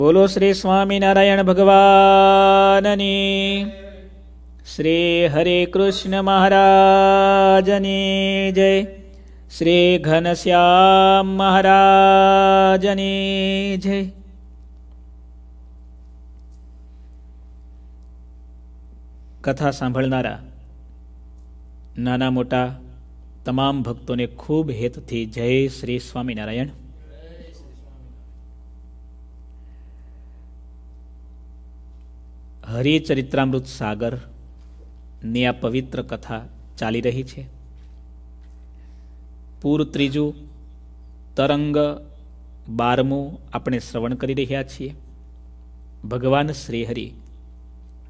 બોલો શ્રી સ્વામિનારાયણ ભગવાનની શ્રી હરે કૃષ્ણ મહારાજની જય શ્રી ઘનશ્યામ મહારાજની જય કથા સાંભળનારા નાના મોટા તમામ ભક્તોને ખૂબ હેતથી જય શ્રી સ્વામિનારાયણ હરિચરિત્રામૃત સાગરની આ પવિત્ર કથા ચાલી રહી છે પૂર ત્રીજું તરંગ બારમું આપણે શ્રવણ કરી રહ્યા છીએ ભગવાન શ્રીહરિ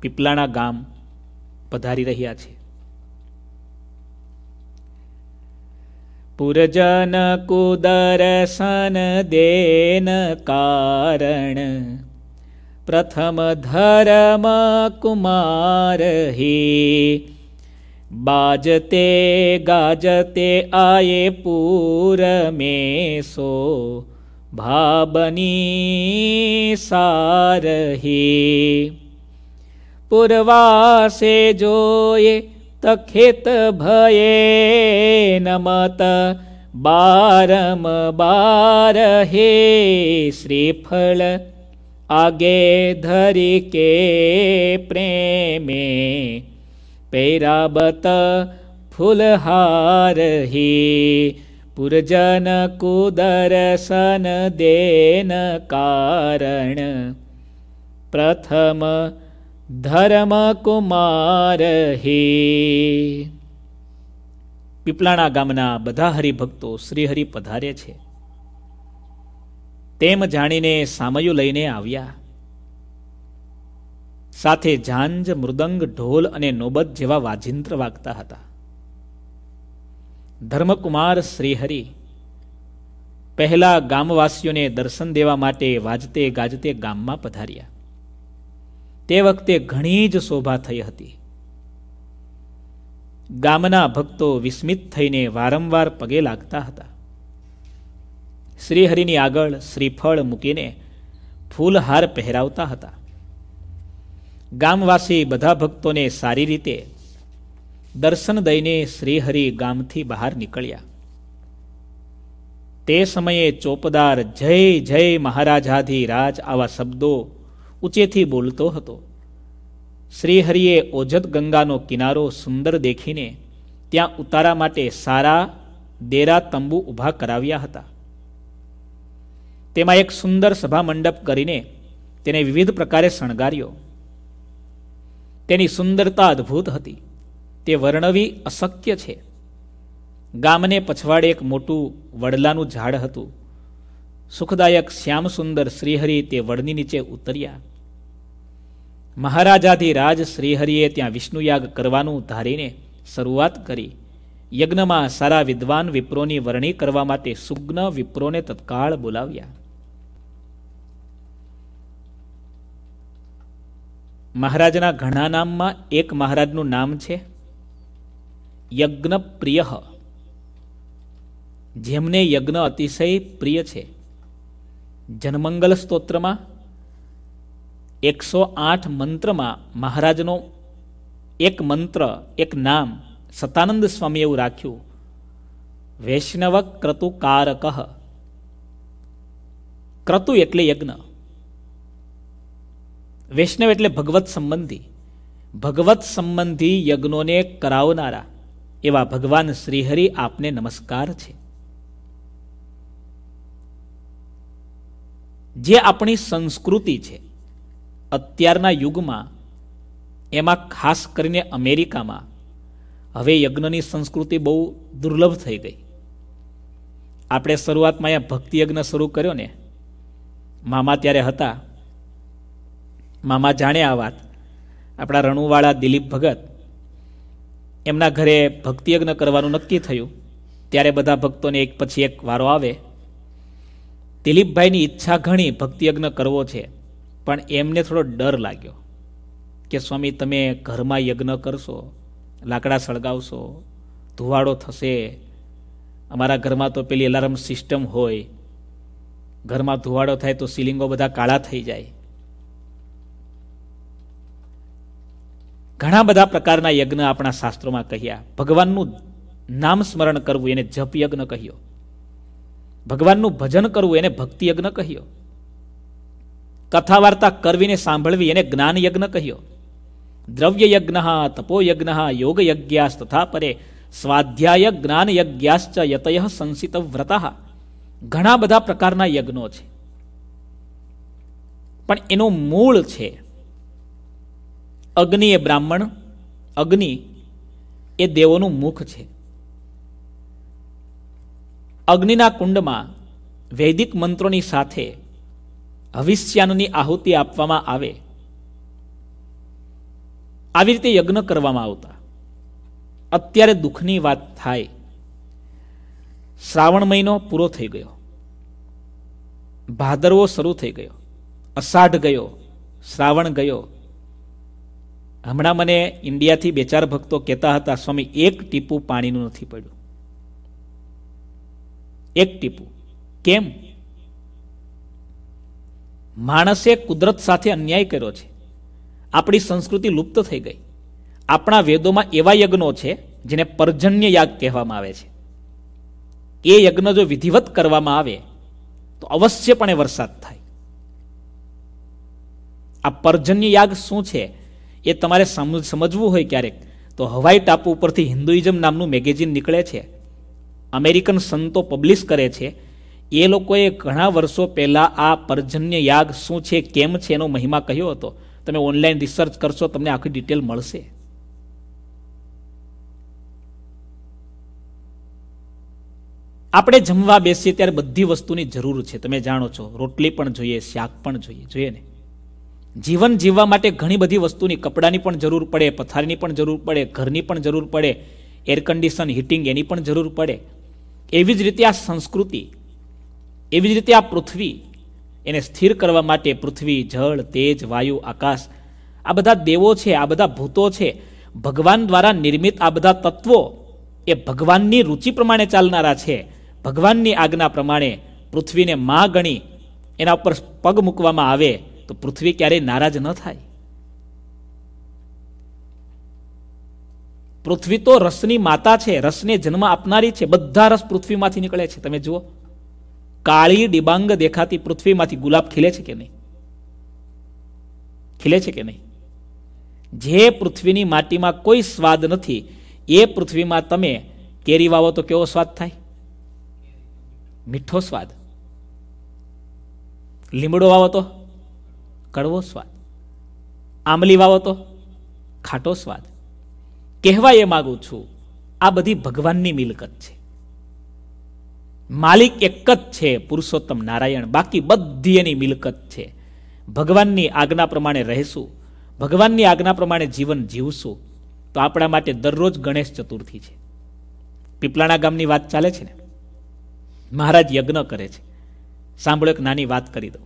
પીપલાણા ગામ પધારી રહ્યા છે પુરજન કુદરસન દેન કારણ પ્રથમ ધરમાં કુમાર હે બાજતે ગાજતે આયે પૂર મે સો ભાબની સારહી પૂર્વાસે જોયે તખેત ભયે નમત બારમ બાર હે શ્રીફળ आगे धरी के प्रेमे पेराबत फुलहार ही पुरजन कुदर्शन देन कारण प्रथम धर्म कुमार ही પીપલાણા ગામના બધા હરિભક્તો શ્રીહરિ પધારે છે તેમ જાણીને સામયુ લઈને આવ્યા સાથે ઝાંજ મૃદંગ ઢોલ અને નોબત જેવા વાજિંત્ર વાગતા હતા ધર્મકુમાર શ્રીહરિ પહેલા ગામવાસીઓને દર્શન દેવા માટે વાજતે ગાજતે ગામમાં પધાર્યા તે વખતે ઘણી જ શોભા થઈ હતી ગામના ભક્તો વિસ્મિત થઈને વારંવાર પગે લાગતા હતા શ્રીહરિની આગળ શ્રીફળ મૂકીને ફૂલહાર પહેરાવતા હતા ગામવાસી બધા ભક્તોને સારી રીતે દર્શન દઈને શ્રીહરિ ગામથી બહાર નીકળ્યા તે સમયે ચોપદાર જય જય મહારાજાધી રાજ આવા શબ્દો ઊંચેથી બોલતો હતો શ્રીહરિએ ઓજત ગંગાનો કિનારો સુંદર દેખીને ત્યાં ઉતારા માટે સારા દેરા તંબુ ઊભા કરાવ્યા હતા તેમાં એક સુંદર સભા મંડપ કરીને તેને વિવિધ પ્રકારે શણગાર્યો તેની સુંદરતા અદ્ભુત હતી તે વર્ણવી અશક્ય છે ગામને પછવાડે એક મોટું વડલાનું ઝાડ હતું સુખદાયક શ્યામ સુંદર શ્રીહરિ તે વડની નીચે ઉતર્યા રાજ શ્રીહરિએ ત્યાં વિષ્ણુયાગ કરવાનું ધારીને શરૂઆત કરી યજ્ઞમાં સારા વિદ્વાન વિપ્રોની વરણી કરવા માટે સુગ્ન વિપ્રોને તત્કાળ બોલાવ્યા મહારાજના ઘણા નામમાં એક મહારાજનું નામ છે યજ્ઞ પ્રિય જેમને યજ્ઞ અતિશય પ્રિય છે જનમંગલ સ્તોત્રમાં એકસો આઠ મંત્રમાં મહારાજનો એક મંત્ર એક નામ સતાનંદ સ્વામી એવું રાખ્યું વૈષ્ણવ ક્રતુ કારક ક્રતુ એટલે યજ્ઞ વૈષ્ણવ એટલે ભગવત સંબંધી ભગવત સંબંધી યજ્ઞોને કરાવનારા એવા ભગવાન શ્રીહરિ આપને નમસ્કાર છે જે આપણી સંસ્કૃતિ છે અત્યારના યુગમાં એમાં ખાસ કરીને અમેરિકામાં હવે યજ્ઞની સંસ્કૃતિ બહુ દુર્લભ થઈ ગઈ આપણે શરૂઆતમાં અહીંયા ભક્તિયજ્ઞ શરૂ કર્યો ને મામા ત્યારે હતા મામા જાણે આ વાત આપણા રણુવાળા દિલીપ ભગત એમના ઘરે ભક્તિયજ્ઞ કરવાનું નક્કી થયું ત્યારે બધા ભક્તોને એક પછી એક વારો આવે દિલીપભાઈની ઈચ્છા ઘણી ભક્તિયજ્ઞ કરવો છે પણ એમને થોડો ડર લાગ્યો કે સ્વામી તમે ઘરમાં યજ્ઞ કરશો લાકડા સળગાવશો ધુવાડો થશે અમારા ઘરમાં તો પેલી એલાર્મ સિસ્ટમ હોય ઘરમાં ધુવાડો થાય તો સિલિંગો બધા કાળા થઈ જાય ઘણા બધા પ્રકારના યજ્ઞ આપણા શાસ્ત્રોમાં કહ્યા ભગવાનનું નામ સ્મરણ કરવું એને જપ યજ્ઞ કહ્યો ભગવાનનું ભજન કરવું એને ભક્તિ યજ્ઞ કહ્યો કથા વાર્તા કરવીને સાંભળવી એને જ્ઞાન યજ્ઞ કહ્યો દ્રવ્ય યજ્ઞ તપો યજ્ઞ યોગ યજ્ઞાસ તથા પરે સ્વાધ્યાય જ્ઞાન યજ્ઞાશ્ચ યતય સંસિત વ્રત ઘણા બધા પ્રકારના યજ્ઞો છે પણ એનું મૂળ છે અગ્નિ એ બ્રાહ્મણ અગ્નિ એ દેવોનું મુખ છે અગ્નિના કુંડમાં વૈદિક મંત્રોની સાથે હવિષ્યાનની આહુતિ આપવામાં આવે આવી રીતે યજ્ઞ કરવામાં આવતા અત્યારે દુઃખની વાત થાય શ્રાવણ મહિનો પૂરો થઈ ગયો ભાદરવો શરૂ થઈ ગયો અષાઢ ગયો શ્રાવણ ગયો હમણાં મને ઇન્ડિયાથી બે ચાર ભક્તો કહેતા હતા સ્વામી એક ટીપું પાણીનું નથી પડ્યું એક ટીપું કેમ માણસે કુદરત સાથે અન્યાય કર્યો છે આપણી સંસ્કૃતિ લુપ્ત થઈ ગઈ આપણા વેદોમાં એવા યજ્ઞો છે જેને પર્જન્ય યાગ કહેવામાં આવે છે એ યજ્ઞ જો વિધિવત કરવામાં આવે તો અવશ્યપણે વરસાદ થાય આ પર્જન્ય યાગ શું છે એ તમારે સમજવું હોય ક્યારેક તો હવાઈ ટાપુ ઉપરથી હિન્દુઇઝમ નામનું મેગેઝિન નીકળે છે અમેરિકન સંતો પબ્લિશ કરે છે એ લોકોએ ઘણા વર્ષો પહેલાં આ પર્જન્ય યાગ શું છે કેમ છે એનો મહિમા કહ્યો હતો તમે ઓનલાઈન રિસર્ચ કરશો તમને આખી ડિટેલ મળશે આપણે જમવા બેસીએ ત્યારે બધી વસ્તુની જરૂર છે તમે જાણો છો રોટલી પણ જોઈએ શાક પણ જોઈએ જોઈએ ને જીવન જીવવા માટે ઘણી બધી વસ્તુની કપડાની પણ જરૂર પડે પથારીની પણ જરૂર પડે ઘરની પણ જરૂર પડે એર કન્ડિશન હીટિંગ એની પણ જરૂર પડે એવી જ રીતે આ સંસ્કૃતિ એવી જ રીતે આ પૃથ્વી એને સ્થિર કરવા માટે પૃથ્વી જળ તેજ વાયુ આકાશ આ બધા દેવો છે આ બધા ભૂતો છે ભગવાન દ્વારા નિર્મિત આ બધા તત્વો એ ભગવાનની રુચિ પ્રમાણે ચાલનારા છે ભગવાનની આજ્ઞા પ્રમાણે પૃથ્વીને મા ગણી એના ઉપર પગ મૂકવામાં આવે તો પૃથ્વી ક્યારેય નારાજ ન થાય પૃથ્વી તો રસની માતા છે રસને જન્મ આપનારી છે બધા રસ પૃથ્વીમાંથી નીકળે છે તમે જુઓ કાળી ડિબાંગ દેખાતી પૃથ્વીમાંથી ગુલાબ ખીલે છે કે નહીં ખીલે છે કે નહીં જે પૃથ્વીની માટીમાં કોઈ સ્વાદ નથી એ પૃથ્વીમાં તમે કેરી વાવો તો કેવો સ્વાદ થાય મીઠો સ્વાદ લીમડો વાવો તો કડવો સ્વાદ આંબલી વાવો તો ખાટો સ્વાદ કહેવા એ માગું છું આ બધી ભગવાનની મિલકત છે માલિક એક જ છે પુરુષોત્તમ નારાયણ બાકી બધી એની મિલકત છે ભગવાનની આજ્ઞા પ્રમાણે રહેશું ભગવાનની આજ્ઞા પ્રમાણે જીવન જીવશું તો આપણા માટે દરરોજ ગણેશ ચતુર્થી છે પીપલાણા ગામની વાત ચાલે છે ને મહારાજ યજ્ઞ કરે છે સાંભળો એક નાની વાત કરી દઉં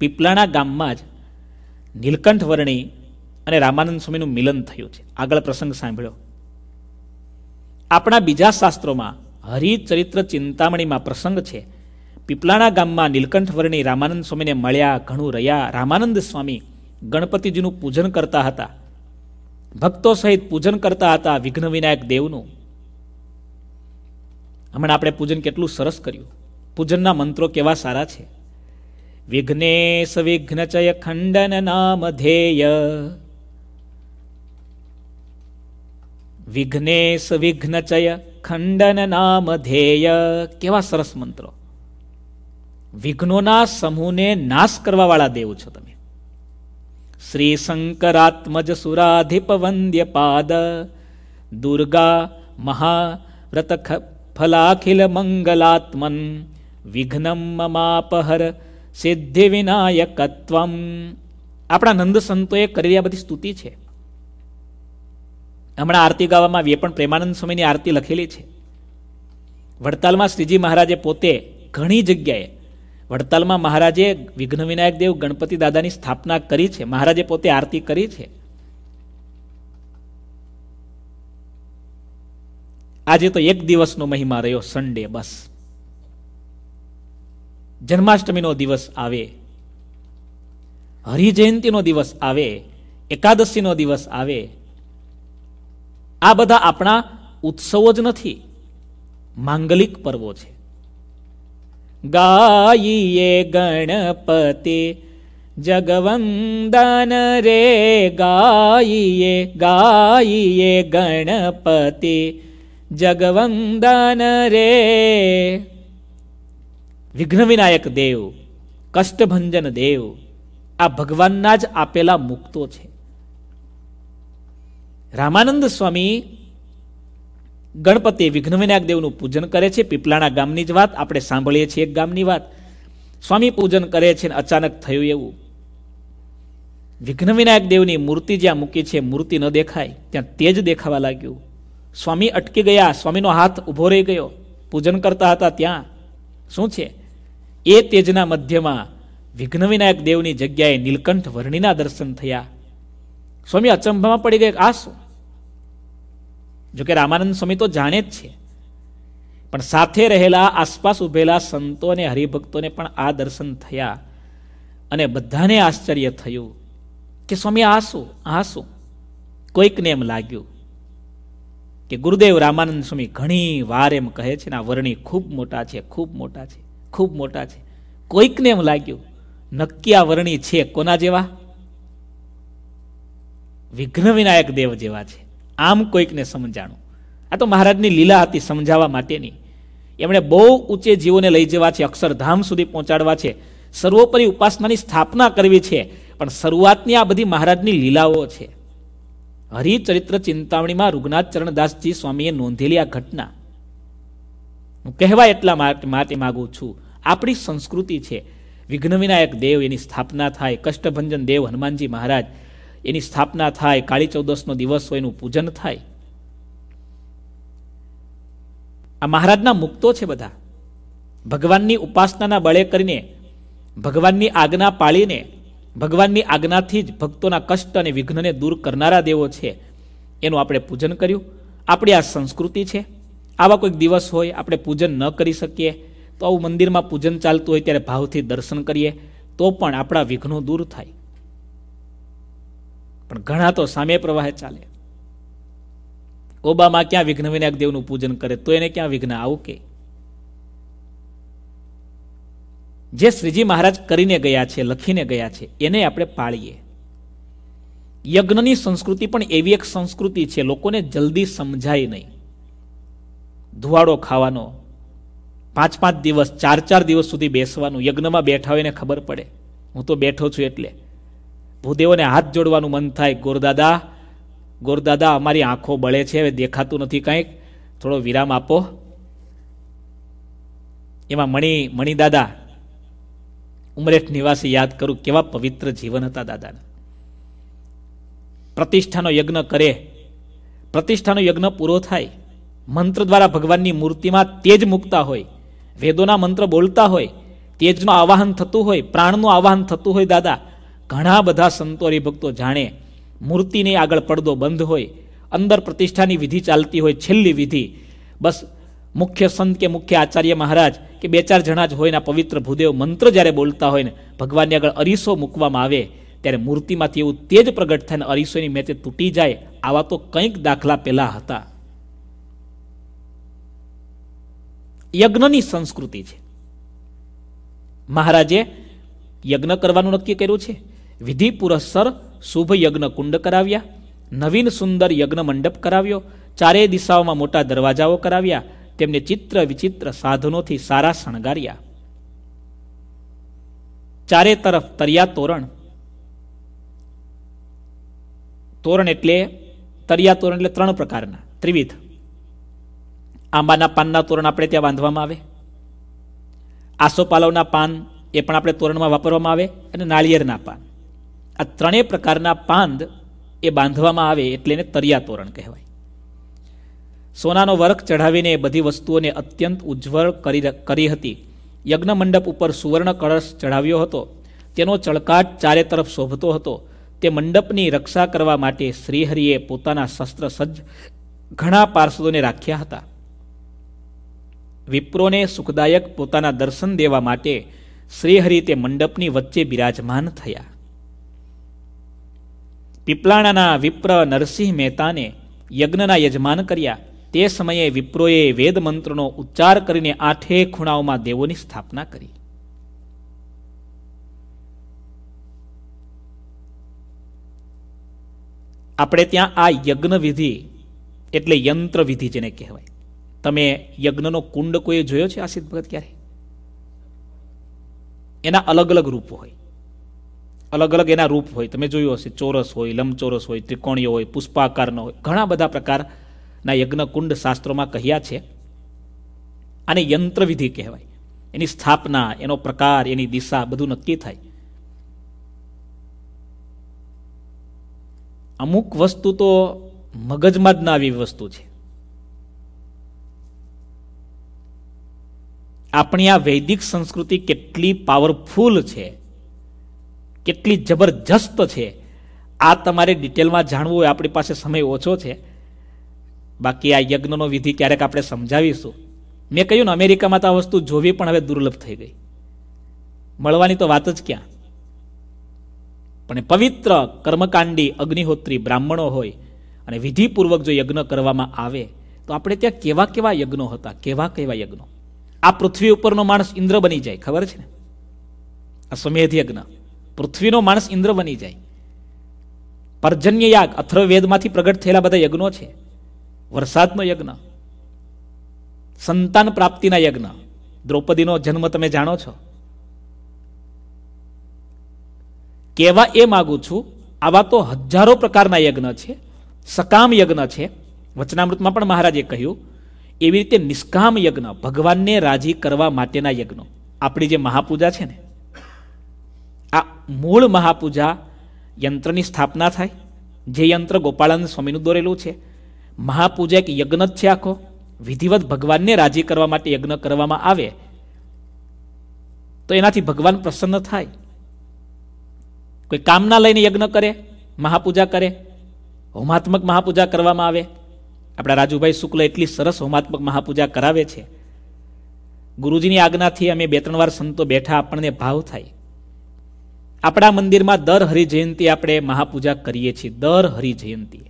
પીપલાણા ગામમાં જ નીલકંઠ વર્ણી અને રામાનંદ સ્વામીનું મિલન થયું છે આગળ પ્રસંગ સાંભળ્યો આપણા બીજા શાસ્ત્રોમાં હરિચરિત્ર ચિંતામણીમાં પ્રસંગ છે પીપલાણા ગામમાં નીલકંઠ વર્ણી રામાનંદ સ્વામીને મળ્યા ઘણું રહ્યા રામાનંદ સ્વામી ગણપતિજીનું પૂજન કરતા હતા ભક્તો સહિત પૂજન કરતા હતા વિઘ્ન વિનાયક દેવનું હમણાં આપણે પૂજન કેટલું સરસ કર્યું પૂજનના મંત્રો કેવા સારા છે વિઘ્નેશ વિઘ્નચય ખંડન નામ ધ્યેય વિઘ્નેશ વિઘ્નચય ખંડન નામ ધ્યેય કેવા સરસ મંત્રો વિઘ્નોના સમૂહને નાશ કરવાવાળા દેવ છો તમે શ્રી શંકરાત્મજ સુરાધિપ વંદ્ય પાદ દુર્ગા મહાવ્રત ફલાખિલ મંગલાત્મન વિઘ્નમ મમાપહર સિદ્ધિ વિનાયકત્વમ આપણા નંદ સંતોએ કરેલી આ બધી સ્તુતિ છે હમણાં આરતી ગાવામાં વેપણ પ્રેમાનંદ સ્વામીની આરતી લખેલી છે વડતાલમાં શ્રીજી મહારાજે પોતે ઘણી જગ્યાએ વડતાલમાં મહારાજે વિઘ્ન વિનાયક દેવ ગણપતિ દાદાની સ્થાપના કરી છે મહારાજે પોતે આરતી કરી છે આજે તો એક દિવસનો મહિમા રહ્યો સન્ડે બસ જન્માષ્ટમીનો દિવસ આવે હરિજયંતીનો દિવસ આવે એકાદશીનો દિવસ આવે આ બધા આપણા ઉત્સવો જ નથી માંગલિક પર્વો છે ગાઈએ ગણપતિ જગવંદન રે ગાઈએ ગાઈએ ગણપતિ જગવંદન રે વિઘ્ન વિનાયક દેવ કષ્ટભંજન દેવ આ ભગવાનના જ આપેલા મુક્તો છે રામાનંદ સ્વામી ગણપતિ વિઘ્ન વિનાયક દેવનું પૂજન કરે છે પીપલાણા ગામની જ વાત આપણે સાંભળીએ છીએ એક ગામની વાત સ્વામી પૂજન કરે છે ને અચાનક થયું એવું વિઘ્ન વિનાયક દેવની મૂર્તિ જ્યાં મૂકી છે મૂર્તિ ન દેખાય ત્યાં તેજ દેખાવા લાગ્યું સ્વામી અટકી ગયા સ્વામીનો હાથ ઊભો રહી ગયો પૂજન કરતા હતા ત્યાં શું છે એ તેજના મધ્યમાં વિઘ્ન વિનાયક દેવની જગ્યાએ નીલકંઠ વર્ણિના દર્શન થયા સ્વામી અચંભામાં પડી ગયા આ શું જોકે રામાનંદ સ્વામી તો જાણે જ છે પણ સાથે રહેલા આસપાસ ઉભેલા સંતો અને હરિભક્તોને પણ આ દર્શન થયા અને બધાને આશ્ચર્ય થયું કે સ્વામી આ શું આ શું કોઈકને એમ લાગ્યું કે ગુરુદેવ રામાનંદ સ્વામી ઘણી વાર એમ કહે છે ને આ વર્ણી ખૂબ મોટા છે ખૂબ મોટા છે ખૂબ મોટા છે કોઈકને એમ લાગ્યું નક્કી આ વર્ણી છે કોના જેવા વિઘ્ન વિનાયક દેવ જેવા છે આમ કોઈકને સમજાણું આ તો મહારાજની લીલા હતી સમજાવવા માટેની એમણે બહુ ઊંચે જીવોને લઈ જવા છે અક્ષરધામ સુધી પહોંચાડવા છે સર્વોપરી ઉપાસનાની સ્થાપના કરવી છે પણ શરૂઆતની આ બધી મહારાજની લીલાઓ છે હરિચરિત્ર ચિંતામણીમાં રઘુનાથ ચરણદાસજી સ્વામીએ નોંધેલી આ ઘટના હું કહેવાય એટલા માટે માગું છું આપણી સંસ્કૃતિ છે વિઘ્ન વિનાયક દેવ એની સ્થાપના થાય કષ્ટભંજન દેવ હનુમાનજી મહારાજ એની સ્થાપના થાય કાળી ચૌદસનો દિવસ હોય એનું પૂજન થાય આ મહારાજના મુક્તો છે બધા ભગવાનની ઉપાસનાના બળે કરીને ભગવાનની આજ્ઞા પાળીને ભગવાનની આજ્ઞાથી જ ભક્તોના કષ્ટ અને વિઘ્નને દૂર કરનારા દેવો છે એનું આપણે પૂજન કર્યું આપણી આ સંસ્કૃતિ છે આવા કોઈક દિવસ હોય આપણે પૂજન ન કરી શકીએ તો આવું મંદિરમાં પૂજન ચાલતું હોય ત્યારે ભાવથી દર્શન કરીએ તો પણ આપણા વિઘ્નો દૂર થાય પણ ઘણા તો સામે પ્રવાહે ચાલે ઓબામા ક્યાં વિઘ્ન વિનાયક દેવનું પૂજન કરે તો એને ક્યાં વિઘ્ન આવું કે જે શ્રીજી મહારાજ કરીને ગયા છે લખીને ગયા છે એને આપણે પાળીએ યજ્ઞની સંસ્કૃતિ પણ એવી એક સંસ્કૃતિ છે લોકોને જલ્દી સમજાય નહીં ધુવાડો ખાવાનો પાંચ પાંચ દિવસ ચાર ચાર દિવસ સુધી બેસવાનું યજ્ઞમાં બેઠા હોય એને ખબર પડે હું તો બેઠો છું એટલે ભૂદેવોને હાથ જોડવાનું મન થાય ગોરદાદા ગોરદાદા અમારી આંખો બળે છે હવે દેખાતું નથી કંઈક થોડો વિરામ આપો એમાં મણી મણિદાદા ઉમરેઠ નિવાસી યાદ કરું કેવા પવિત્ર જીવન હતા દાદાના પ્રતિષ્ઠાનો યજ્ઞ કરે પ્રતિષ્ઠાનો યજ્ઞ પૂરો થાય મંત્ર દ્વારા ભગવાનની મૂર્તિમાં તેજ મૂકતા હોય વેદોના મંત્ર બોલતા હોય તેજનું આવાહન થતું હોય પ્રાણનું આવાહન થતું હોય દાદા ઘણા બધા સંતો ભક્તો જાણે મૂર્તિને આગળ પડદો બંધ હોય અંદર પ્રતિષ્ઠાની વિધિ ચાલતી હોય છેલ્લી વિધિ બસ મુખ્ય સંત કે મુખ્ય આચાર્ય મહારાજ કે બે ચાર જણા જ હોય ને પવિત્ર ભૂદેવ મંત્ર જ્યારે બોલતા હોય ને ભગવાનની આગળ અરીસો મૂકવામાં આવે ત્યારે મૂર્તિમાંથી એવું તેજ પ્રગટ થાય ને અરીસોની મેચે તૂટી જાય આવા તો કંઈક દાખલા પહેલાં હતા યજ્ઞની સંસ્કૃતિ છે મહારાજે યજ્ઞ કરવાનું નક્કી કર્યું છે વિધિ પુરસ્સર શુભ યજ્ઞ કુંડ કરાવ્યા નવીન સુંદર યજ્ઞ મંડપ કરાવ્યો ચારેય દિશાઓમાં મોટા દરવાજાઓ કરાવ્યા તેમને ચિત્ર વિચિત્ર સાધનોથી સારા શણગાર્યા ચારે તરફ તરિયા તોરણ તોરણ એટલે તરિયા તોરણ એટલે ત્રણ પ્રકારના ત્રિવિધ આંબાના પાનના તોરણ આપણે ત્યાં બાંધવામાં આવે આસોપાલવના પાન એ પણ આપણે તોરણમાં વાપરવામાં આવે અને નાળિયેરના પાન આ ત્રણેય પ્રકારના પાંદ એ બાંધવામાં આવે એટલે એને તરિયા તોરણ કહેવાય સોનાનો વરખ ચઢાવીને એ બધી વસ્તુઓને અત્યંત ઉજ્જવળ કરી કરી હતી યજ્ઞ મંડપ ઉપર સુવર્ણ કળશ ચઢાવ્યો હતો તેનો ચળકાટ ચારે તરફ શોભતો હતો તે મંડપની રક્ષા કરવા માટે શ્રીહરિએ પોતાના શસ્ત્ર સજ્જ ઘણા પાર્ષદોને રાખ્યા હતા વિપ્રોને સુખદાયક પોતાના દર્શન દેવા માટે શ્રીહરિ તે મંડપની વચ્ચે બિરાજમાન થયા પીપલાણાના વિપ્ર નરસિંહ મહેતાને યજ્ઞના યજમાન કર્યા તે સમયે વિપ્રોએ વેદ મંત્રનો ઉચ્ચાર કરીને આઠે ખૂણાઓમાં દેવોની સ્થાપના કરી આપણે ત્યાં આ યજ્ઞ વિધિ એટલે યંત્ર વિધિ જેને કહેવાય તમે યજ્ઞનો કુંડ કોઈ જોયો છે આસિત ભગત ક્યારે એના અલગ અલગ રૂપ હોય અલગ અલગ એના રૂપ હોય તમે જોયું હશે ચોરસ હોય લંબચોરસ હોય ત્રિકોણીય હોય પુષ્પાકારનો હોય ઘણા બધા પ્રકારના યજ્ઞકુંડ શાસ્ત્રોમાં કહ્યા છે આને યંત્રવિધિ કહેવાય એની સ્થાપના એનો પ્રકાર એની દિશા બધું નક્કી થાય અમુક વસ્તુ તો મગજમાં જ ના આવી વસ્તુ છે આપણી આ વૈદિક સંસ્કૃતિ કેટલી પાવરફુલ છે કેટલી જબરજસ્ત છે આ તમારે ડિટેલમાં જાણવું હોય આપણી પાસે સમય ઓછો છે બાકી આ યજ્ઞનો વિધિ ક્યારેક આપણે સમજાવીશું મેં કહ્યું ને અમેરિકામાં તો આ વસ્તુ જોવી પણ હવે દુર્લભ થઈ ગઈ મળવાની તો વાત જ ક્યાં પણ પવિત્ર કર્મકાંડી અગ્નિહોત્રી બ્રાહ્મણો હોય અને વિધિપૂર્વક જો યજ્ઞ કરવામાં આવે તો આપણે ત્યાં કેવા કેવા યજ્ઞો હતા કેવા કેવા યજ્ઞો આ પૃથ્વી ઉપરનો માણસ ઇન્દ્ર બની જાય ખબર છે ને આ સમેધ યજ્ઞ પૃથ્વીનો માણસ ઇન્દ્ર બની જાય પર્જન્ય યાગ અથર્વવેદમાંથી પ્રગટ થયેલા બધા યજ્ઞો છે વરસાદનો યજ્ઞ સંતાન પ્રાપ્તિના યજ્ઞ દ્રૌપદીનો જન્મ તમે જાણો છો કહેવા એ માગું છું આવા તો હજારો પ્રકારના યજ્ઞ છે સકામ યજ્ઞ છે વચનામૃતમાં પણ મહારાજે કહ્યું એવી રીતે નિષ્કામ યજ્ઞ ભગવાનને રાજી કરવા માટેના યજ્ઞો આપણી જે મહાપૂજા છે ને આ મૂળ મહાપૂજા યંત્રની સ્થાપના થાય જે યંત્ર ગોપાળાનંદ સ્વામીનું દોરેલું છે મહાપૂજા એક યજ્ઞ જ છે આખો વિધિવત ભગવાનને રાજી કરવા માટે યજ્ઞ કરવામાં આવે તો એનાથી ભગવાન પ્રસન્ન થાય કોઈ કામના લઈને યજ્ઞ કરે મહાપૂજા કરે હોમાત્મક મહાપૂજા કરવામાં આવે આપણા રાજુભાઈ શુક્લ એટલી સરસ હોમાત્મક મહાપૂજા કરાવે છે ગુરુજીની આજ્ઞાથી અમે બે ત્રણ વાર સંતો બેઠા આપણને ભાવ થાય આપણા મંદિરમાં દર હરિજયંતિ આપણે મહાપૂજા કરીએ છીએ દર હરિજયંતિએ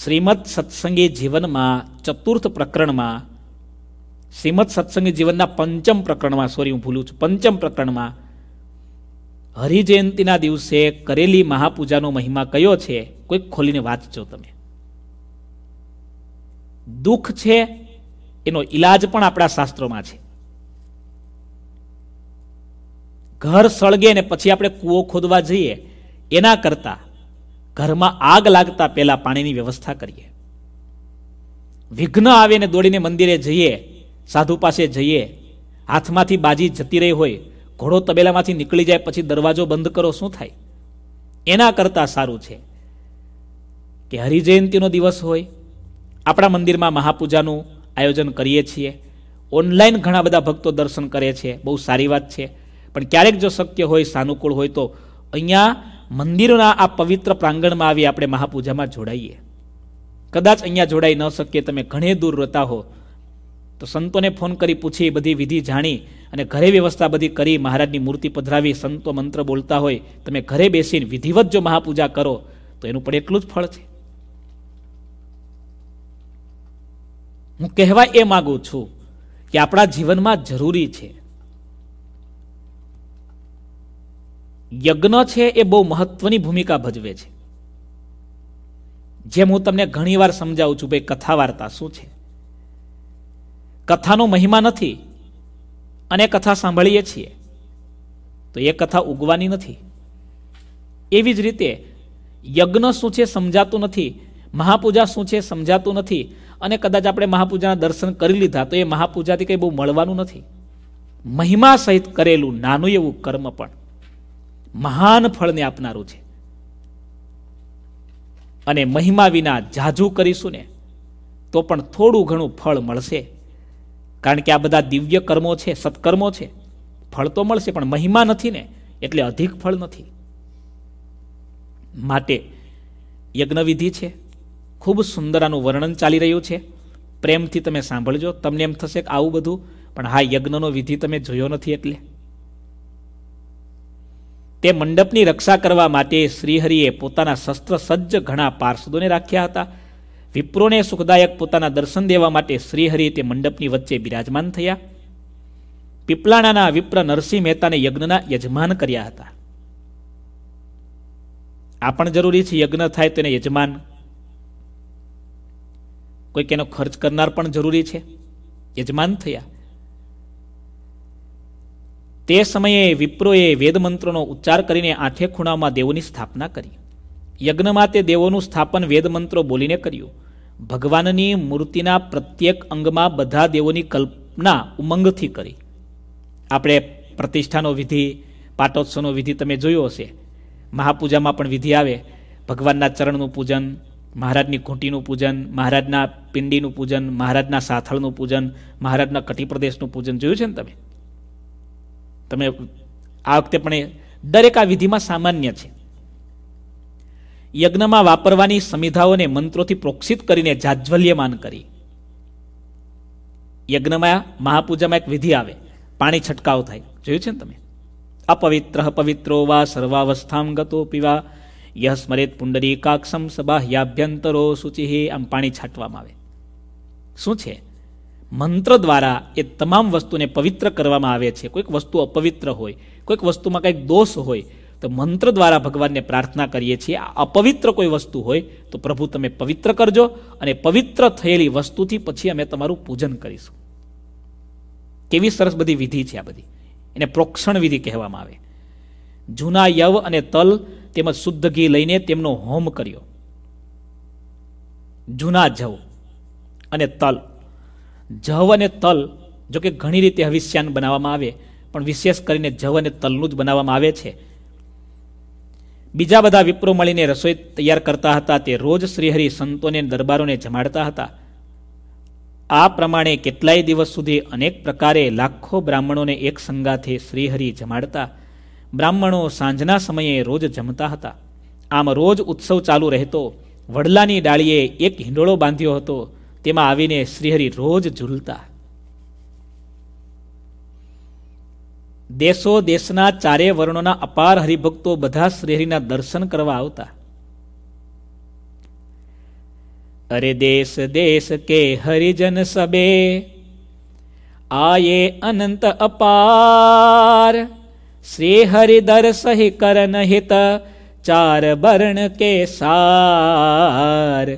શ્રીમદ સત્સંગી જીવનમાં ચતુર્થ પ્રકરણમાં શ્રીમદ સત્સંગી જીવનના પંચમ પ્રકરણમાં સોરી હું ભૂલું છું પંચમ પ્રકરણમાં હરિજયંતિના દિવસે કરેલી મહાપૂજાનો મહિમા કયો છે કોઈક ખોલીને વાંચજો તમે દુઃખ છે એનો ઈલાજ પણ આપણા શાસ્ત્રોમાં છે ઘર સળગે ને પછી આપણે કૂવો ખોદવા જઈએ એના કરતા ઘરમાં આગ લાગતા પહેલા પાણીની વ્યવસ્થા કરીએ વિઘ્ન આવે ને દોડીને મંદિરે જઈએ સાધુ પાસે જઈએ હાથમાંથી બાજી જતી રહી હોય ઘોડો તબેલામાંથી નીકળી જાય પછી દરવાજો બંધ કરો શું થાય એના કરતાં સારું છે કે હરિજયંતિનો દિવસ હોય આપણા મંદિરમાં મહાપૂજાનું આયોજન કરીએ છીએ ઓનલાઈન ઘણા બધા ભક્તો દર્શન કરે છે બહુ સારી વાત છે પણ ક્યારેક જો શક્ય હોય સાનુકૂળ હોય તો અહીંયા મંદિરના આ પવિત્ર પ્રાંગણમાં આવી આપણે મહાપૂજામાં જોડાઈએ કદાચ અહીંયા જોડાઈ ન શકીએ તમે ઘણે દૂર રહેતા હો તો સંતોને ફોન કરી પૂછી બધી વિધિ જાણી અને ઘરે વ્યવસ્થા બધી કરી મહારાજની મૂર્તિ પધરાવી સંતો મંત્ર બોલતા હોય તમે ઘરે બેસીને વિધિવત જો મહાપૂજા કરો તો એનું પણ એટલું જ ફળ છે હું કહેવા એ માગું છું કે આપણા જીવનમાં જરૂરી છે યજ્ઞ છે એ બહુ મહત્વની ભૂમિકા ભજવે છે જેમ હું તમને ઘણીવાર સમજાવું છું ભાઈ કથા વાર્તા શું છે કથાનો મહિમા નથી અને કથા સાંભળીએ છીએ તો એ કથા ઉગવાની નથી એવી જ રીતે યજ્ઞ શું છે સમજાતું નથી મહાપૂજા શું છે સમજાતું નથી અને કદાચ આપણે મહાપૂજાના દર્શન કરી લીધા તો એ મહાપૂજાથી કંઈ બહુ મળવાનું નથી મહિમા સહિત કરેલું નાનું એવું કર્મ પણ મહાન ફળને આપનારું છે અને મહિમા વિના જાજુ કરીશું ને તો પણ થોડું ઘણું ફળ મળશે કારણ કે આ બધા દિવ્ય કર્મો છે સત્કર્મો છે ફળ તો મળશે પણ મહિમા નથી ને એટલે અધિક ફળ નથી માટે યજ્ઞવિધિ છે ખૂબ સુંદર આનું વર્ણન ચાલી રહ્યું છે પ્રેમથી તમે સાંભળજો તમને એમ થશે કે આવું બધું પણ હા યજ્ઞનો વિધિ તમે જોયો નથી એટલે તે મંડપની રક્ષા કરવા માટે શ્રીહરિએ પોતાના શસ્ત્ર સજ્જ ઘણા પાર્ષદોને રાખ્યા હતા વિપ્રોને સુખદાયક પોતાના દર્શન દેવા માટે શ્રીહરિ તે મંડપની વચ્ચે બિરાજમાન થયા પીપલાણાના વિપ્ર નરસિંહ મહેતાને યજ્ઞના યજમાન કર્યા હતા આ પણ જરૂરી છે યજ્ઞ થાય તેને યજમાન કોઈક એનો ખર્ચ કરનાર પણ જરૂરી છે યજમાન થયા તે સમયે વિપ્રોએ વેદમંત્રોનો ઉચ્ચાર કરીને આઠે ખૂણામાં દેવોની સ્થાપના કરી યજ્ઞમાં તે દેવોનું સ્થાપન વેદમંત્રો બોલીને કર્યું ભગવાનની મૂર્તિના પ્રત્યેક અંગમાં બધા દેવોની કલ્પના ઉમંગથી કરી આપણે પ્રતિષ્ઠાનો વિધિ પાટોત્સવનો વિધિ તમે જોયો હશે મહાપૂજામાં પણ વિધિ આવે ભગવાનના ચરણનું પૂજન મહારાજની ઘૂંટીનું પૂજન મહારાજના પિંડીનું પૂજન મહારાજના સાથળનું પૂજન મહારાજના કટિપ્રદેશનું પૂજન જોયું છે ને તમે તમે આ વખતે પણ દરેક આ વિધિમાં સામાન્ય છે યજ્ઞમાં વાપરવાની સમિધાઓને મંત્રોથી પ્રોક્ષિત કરીને જાજ્વલ્યમાન કરી યજ્ઞમાં મહાપૂજામાં એક વિધિ આવે પાણી છંટકાવ થાય જોયું છે ને તમે અપવિત્ર પવિત્રો વા સર્વાવસ્થામ ગતો પીવા યહ સ્મરેત પુંડરીકાક્ષમ સબાહ્યાભ્યંતરો શુચિ આમ પાણી છાંટવામાં આવે શું છે મંત્ર દ્વારા એ તમામ વસ્તુને પવિત્ર કરવામાં આવે છે કોઈક વસ્તુ અપવિત્ર હોય કોઈક વસ્તુમાં કંઈક દોષ હોય તો મંત્ર દ્વારા ભગવાનને પ્રાર્થના કરીએ છીએ આ અપવિત્ર કોઈ વસ્તુ હોય તો પ્રભુ તમે પવિત્ર કરજો અને પવિત્ર થયેલી વસ્તુથી પછી અમે તમારું પૂજન કરીશું કેવી સરસ બધી વિધિ છે આ બધી એને પ્રોક્ષણ વિધિ કહેવામાં આવે જૂના યવ અને તલ તેમજ શુદ્ધ ઘી લઈને તેમનો હોમ કર્યો જૂના જવ અને તલ જવ અને તલ જો કે ઘણી રીતે હવિષ્યાન બનાવવામાં આવે પણ વિશેષ કરીને જવ અને તલનું જ બનાવવામાં આવે છે બીજા બધા વિપ્રો મળીને રસોઈ તૈયાર કરતા હતા તે રોજ શ્રીહરિ સંતોને દરબારોને જમાડતા હતા આ પ્રમાણે કેટલાય દિવસ સુધી અનેક પ્રકારે લાખો બ્રાહ્મણોને એક સંગાથે શ્રીહરિ જમાડતા બ્રાહ્મણો સાંજના સમયે રોજ જમતા હતા આમ રોજ ઉત્સવ ચાલુ રહેતો વડલાની ડાળીએ એક હિંડોળો બાંધ્યો હતો તેમાં આવીને શ્રીહરિ રોજ ઝૂલતા દેશો દેશના ચારે વર્ણોના અપાર હરિભક્તો બધા શ્રીહરિના દર્શન કરવા આવતા અરે દેશ દેશ કે હરિજન સબે આયે અનંત અપાર श्री हरि दर्श ही करन हित चार वर्ण के सार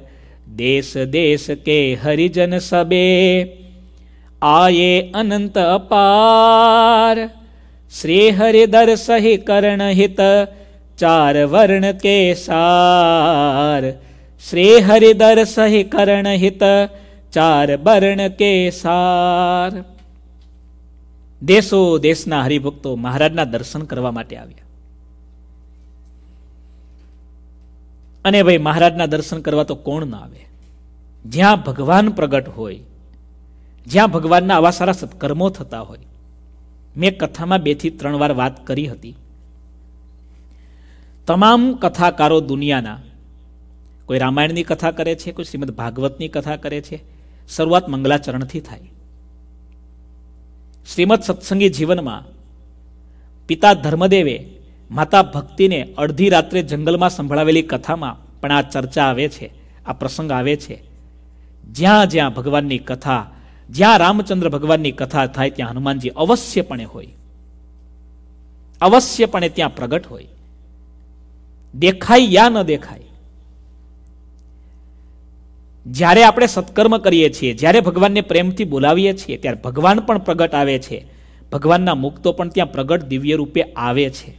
देश देश के हरिजन सबे आये अनंत अपार श्री हरि दर्श ही करण हित चार वर्ण के सार श्री हरि दर्श ही करण हित चार वर्ण के सार દેશો દેશના હરિભક્તો મહારાજના દર્શન કરવા માટે આવ્યા અને ભાઈ મહારાજના દર્શન કરવા તો કોણ ના આવે જ્યાં ભગવાન પ્રગટ હોય જ્યાં ભગવાનના આવા સારા સત્કર્મો થતા હોય મેં કથામાં બેથી ત્રણ વાર વાત કરી હતી તમામ કથાકારો દુનિયાના કોઈ રામાયણની કથા કરે છે કોઈ શ્રીમદ ભાગવતની કથા કરે છે શરૂઆત મંગલાચરણથી થાય શ્રીમદ સત્સંગી જીવનમાં પિતા ધર્મદેવે માતા ભક્તિને અડધી રાત્રે જંગલમાં સંભળાવેલી કથામાં પણ આ ચર્ચા આવે છે આ પ્રસંગ આવે છે જ્યાં જ્યાં ભગવાનની કથા જ્યાં રામચંદ્ર ભગવાનની કથા થાય ત્યાં હનુમાનજી અવશ્યપણે હોય અવશ્યપણે ત્યાં પ્રગટ હોય દેખાય યા ન દેખાય જ્યારે આપણે સત્કર્મ કરીએ છીએ જ્યારે ભગવાનને પ્રેમથી બોલાવીએ છીએ ત્યારે ભગવાન પણ પ્રગટ આવે છે ભગવાનના મુક્તો પણ ત્યાં પ્રગટ દિવ્ય રૂપે આવે છે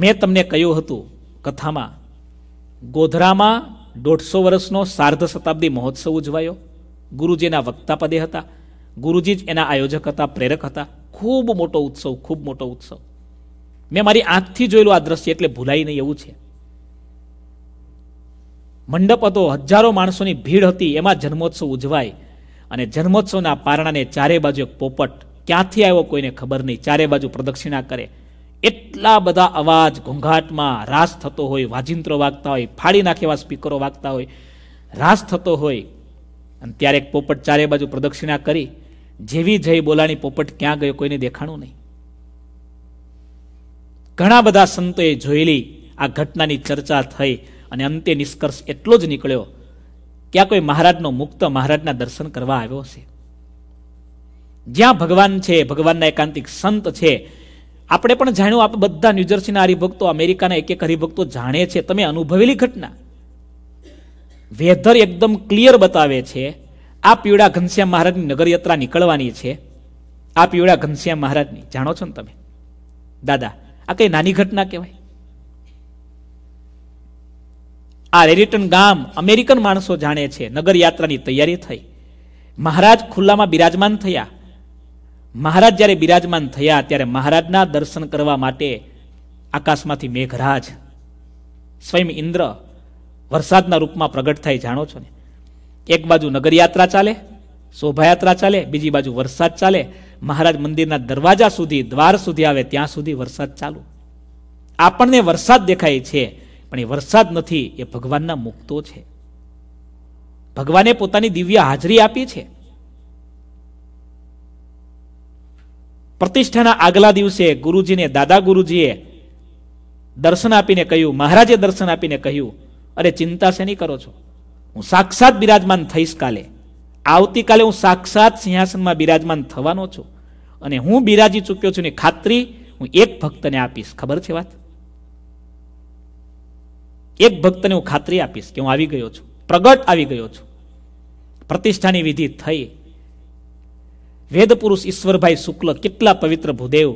મેં તમને કહ્યું હતું કથામાં ગોધરામાં દોઢસો વર્ષનો સાર્ધ શતાબ્દી મહોત્સવ ઉજવાયો ગુરુજીના વક્તાપદે હતા ગુરુજી જ એના આયોજક હતા પ્રેરક હતા ખૂબ મોટો ઉત્સવ ખૂબ મોટો ઉત્સવ મેં મારી આંખથી જોયેલું આ દ્રશ્ય એટલે ભૂલાઈ નહીં એવું છે મંડપ હતો હજારો માણસોની ભીડ હતી એમાં જન્મોત્સવ ઉજવાય અને જન્મોત્સવના પારણાને ચારે બાજુ એક પોપટ ક્યાંથી આવ્યો કોઈને ખબર નહીં ચારે બાજુ પ્રદક્ષિણા કરે એટલા બધા અવાજ ઘોંઘાટમાં રાસ થતો હોય વાજિંત્રો વાગતા હોય ફાડી નાખેવા સ્પીકરો વાગતા હોય રાસ થતો હોય અને ત્યારે એક પોપટ ચારે બાજુ પ્રદક્ષિણા કરી જેવી જઈ બોલાણી પોપટ ક્યાં ગયો કોઈને દેખાણું નહીં ઘણા બધા સંતોએ જોયેલી આ ઘટનાની ચર્ચા થઈ અને અંતે નિષ્કર્ષ એટલો જ નીકળ્યો કે આ કોઈ મહારાજનો મુક્ત મહારાજના દર્શન કરવા આવ્યો છે જ્યાં ભગવાન છે ભગવાનના એકાંતિક સંત છે આપણે પણ જાણ્યું આપણે બધા ન્યૂજર્સીના હરિભક્તો અમેરિકાના એક એક હરિભક્તો જાણે છે તમે અનુભવેલી ઘટના વેધર એકદમ ક્લિયર બતાવે છે આ પીવડા ઘનશ્યામ મહારાજની નગરયાત્રા નીકળવાની છે આ પીવડા ઘનશ્યામ મહારાજની જાણો છો ને તમે દાદા આ કઈ નાની ઘટના કહેવાય આ રેરિટન ગામ અમેરિકન માણસો જાણે છે નગરયાત્રાની તૈયારી થઈ મહારાજ ખુલ્લામાં બિરાજમાન થયા મહારાજ જ્યારે બિરાજમાન થયા ત્યારે મહારાજના દર્શન કરવા માટે આકાશમાંથી મેઘરાજ સ્વયં ઇન્દ્ર વરસાદના રૂપમાં પ્રગટ થાય જાણો છો ને એક બાજુ નગરયાત્રા ચાલે શોભાયાત્રા ચાલે બીજી બાજુ વરસાદ ચાલે મહારાજ મંદિરના દરવાજા સુધી દ્વાર સુધી આવે ત્યાં સુધી વરસાદ ચાલુ આપણને વરસાદ દેખાય છે પણ એ વરસાદ નથી એ ભગવાનના મુક્તો છે ભગવાને પોતાની દિવ્ય હાજરી આપી છે પ્રતિષ્ઠાના આગલા દિવસે ગુરુજીને દાદા ગુરુજીએ દર્શન આપીને કહ્યું મહારાજે દર્શન આપીને કહ્યું અરે ચિંતા શેની કરો છો હું સાક્ષાત બિરાજમાન થઈશ કાલે આવતીકાલે હું સાક્ષાત સિંહાસનમાં બિરાજમાન થવાનો છું અને હું બિરાજી ચૂક્યો છું ને ખાતરી હું એક ભક્તને આપીશ ખબર છે વાત એક ભક્તને હું ખાતરી આપીશ કે હું આવી ગયો છું પ્રગટ આવી ગયો છું પ્રતિષ્ઠાની વિધિ થઈ વેદ પુરુષ ઈશ્વરભાઈ શુક્લ કેટલા પવિત્ર ભૂદેવ